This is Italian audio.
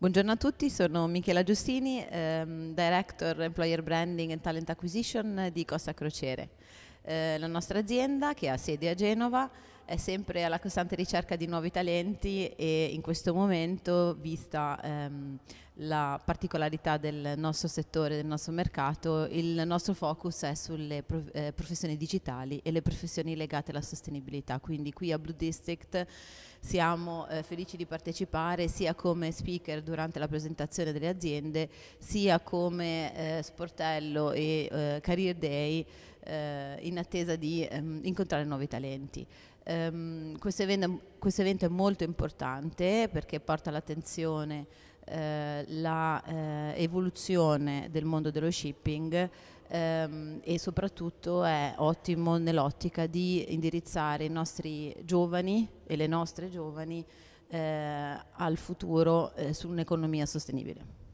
Buongiorno a tutti, sono Michela Giustini, ehm, Director Employer Branding and Talent Acquisition di Costa Crociere. Eh, la nostra azienda, che ha sede a Genova, è sempre alla costante ricerca di nuovi talenti e in questo momento, vista ehm, la particolarità del nostro settore, del nostro mercato, il nostro focus è sulle prof- eh, professioni digitali e le professioni legate alla sostenibilità. Quindi qui a Blue District siamo eh, felici di partecipare sia come speaker durante la presentazione delle aziende, sia come eh, sportello e eh, career day eh, in attesa di ehm, incontrare nuovi talenti. Um, questo, evento, questo, evento, è molto importante perché porta all'attenzione eh, l'evoluzione eh, del mondo dello shipping ehm, e soprattutto è ottimo nell'ottica di indirizzare i nostri giovani e le nostre giovani eh, al futuro eh, su un'economia sostenibile.